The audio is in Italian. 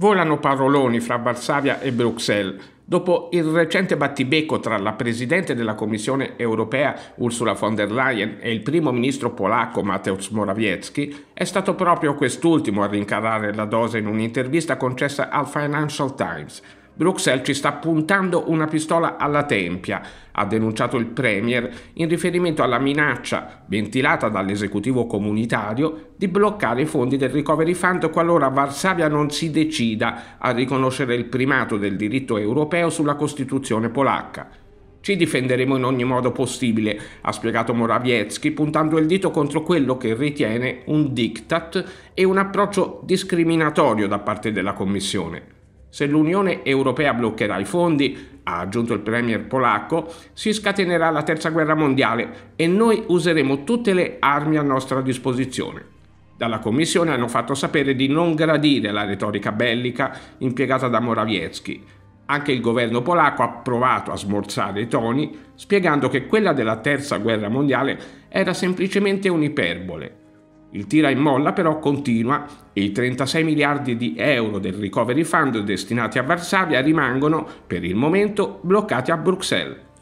Volano paroloni fra Varsavia e Bruxelles. Dopo il recente battibecco tra la Presidente della Commissione europea Ursula von der Leyen e il primo ministro polacco Mateusz Morawiecki, è stato proprio quest'ultimo a rincarare la dose in un'intervista concessa al Financial Times. Bruxelles ci sta puntando una pistola alla tempia, ha denunciato il Premier in riferimento alla minaccia, ventilata dall'esecutivo comunitario, di bloccare i fondi del Recovery Fund qualora Varsavia non si decida a riconoscere il primato del diritto europeo sulla Costituzione polacca. Ci difenderemo in ogni modo possibile, ha spiegato Morawiecki, puntando il dito contro quello che ritiene un diktat e un approccio discriminatorio da parte della Commissione. Se l'Unione Europea bloccherà i fondi, ha aggiunto il premier polacco, si scatenerà la terza guerra mondiale e noi useremo tutte le armi a nostra disposizione. Dalla Commissione hanno fatto sapere di non gradire la retorica bellica impiegata da Morawiecki. Anche il governo polacco ha provato a smorzare i toni, spiegando che quella della terza guerra mondiale era semplicemente un'iperbole il tira e molla però continua e i 36 miliardi di euro del Recovery Fund destinati a Varsavia rimangono, per il momento, bloccati a Bruxelles.